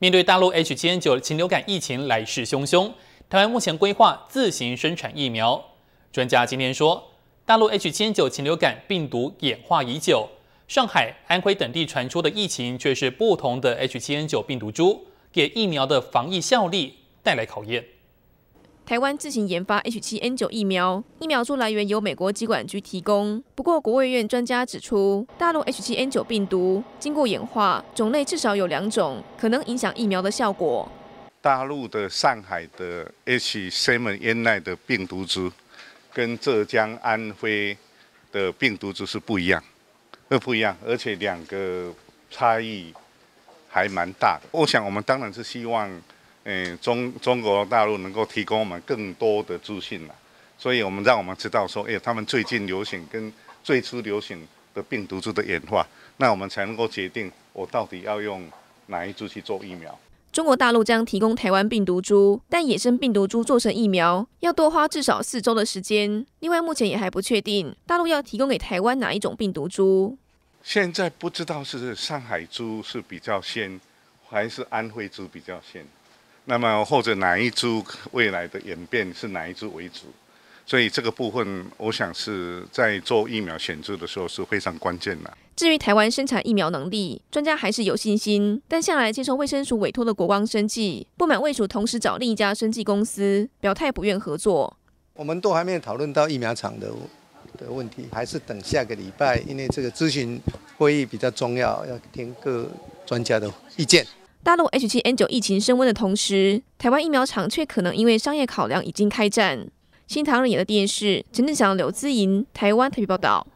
面对大陆 H7N9 禽流感疫情来势汹汹，台湾目前规划自行生产疫苗。专家今天说，大陆 H7N9 禽流感病毒演化已久，上海、安徽等地传出的疫情却是不同的 H7N9 病毒株，给疫苗的防疫效力带来考验。台湾自行研发 H 七 N 九疫苗，疫苗株来源由美国疾管局提供。不过，国卫院专家指出，大陆 H 七 N 九病毒经过演化，种类至少有两种，可能影响疫苗的效果。大陆的上海的 H 7 n 9的病毒株，跟浙江、安徽的病毒株是不一样，呃，不一样，而且两个差异还蛮大的。我想，我们当然是希望。哎，中中国大陆能够提供我们更多的资讯了，所以，我们让我们知道说，哎，他们最近流行跟最初流行的病毒株的演化，那我们才能够决定我到底要用哪一株去做疫苗。中国大陆将提供台湾病毒株，但野生病毒株做成疫苗要多花至少四周的时间。另外，目前也还不确定大陆要提供给台湾哪一种病毒株。现在不知道是上海株是比较先，还是安徽株比较先。那么或者哪一株未来的演变是哪一株为主？所以这个部分，我想是在做疫苗选择的时候是非常关键的。至于台湾生产疫苗能力，专家还是有信心。但向来接受卫生署委托的国光生技不满卫署同时找另一家生技公司，表态不愿合作。我们都还没有讨论到疫苗厂的的问题，还是等下个礼拜，因为这个咨询会议比较重要，要听各专家的意见。大陆 H 七 N 九疫情升温的同时，台湾疫苗厂却可能因为商业考量已经开战。新唐人演的电视陈正祥、刘资莹，台湾特别报道。